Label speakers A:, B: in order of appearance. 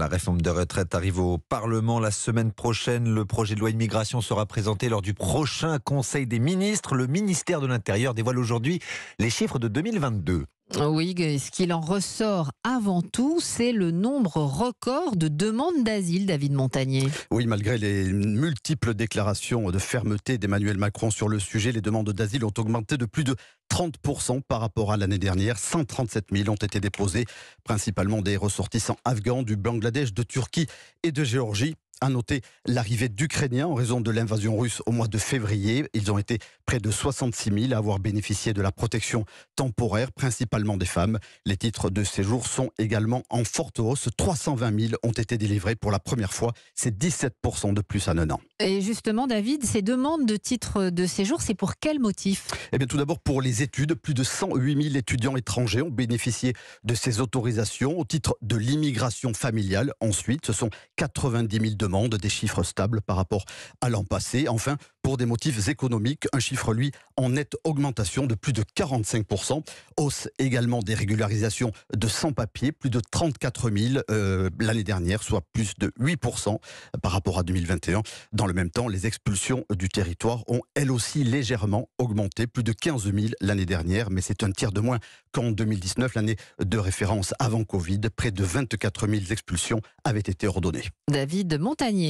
A: La réforme des
B: retraites arrive au Parlement la semaine prochaine. Le projet de loi immigration sera présenté lors du prochain Conseil des ministres. Le ministère de l'Intérieur dévoile aujourd'hui les chiffres de
A: 2022. Oui, ce qu'il en ressort avant tout, c'est le nombre record de demandes d'asile, David Montagnier.
B: Oui, malgré les multiples déclarations de fermeté d'Emmanuel Macron sur le sujet, les demandes d'asile ont augmenté de plus de 30% par rapport à l'année dernière. 137 000 ont été déposées, principalement des ressortissants afghans du Bangladesh, de Turquie et de Géorgie. À noter l'arrivée d'Ukrainiens en raison de l'invasion russe au mois de février. Ils ont été près de 66 000 à avoir bénéficié de la protection temporaire, principalement des femmes. Les titres de séjour sont également en forte hausse. 320 000 ont été délivrés pour la première fois. C'est 17 de plus à 9 ans.
A: Et justement, David, ces demandes de titres de séjour, c'est pour quel motif
B: Eh bien, tout d'abord pour les études. Plus de 108 000 étudiants étrangers ont bénéficié de ces autorisations au titre de l'immigration familiale. Ensuite, ce sont 90 000 demandes des chiffres stables par rapport à l'an passé. Enfin, pour des motifs économiques, un chiffre, lui, en nette augmentation de plus de 45%. Hausse également des régularisations de sans-papiers, plus de 34 000 euh, l'année dernière, soit plus de 8% par rapport à 2021. Dans le même temps, les expulsions du territoire ont, elles aussi, légèrement augmenté, plus de 15 000 l'année dernière, mais c'est un tiers de moins qu'en 2019, l'année de référence avant Covid. Près de 24 000 expulsions avaient été ordonnées.
A: David Mont. Montagnier.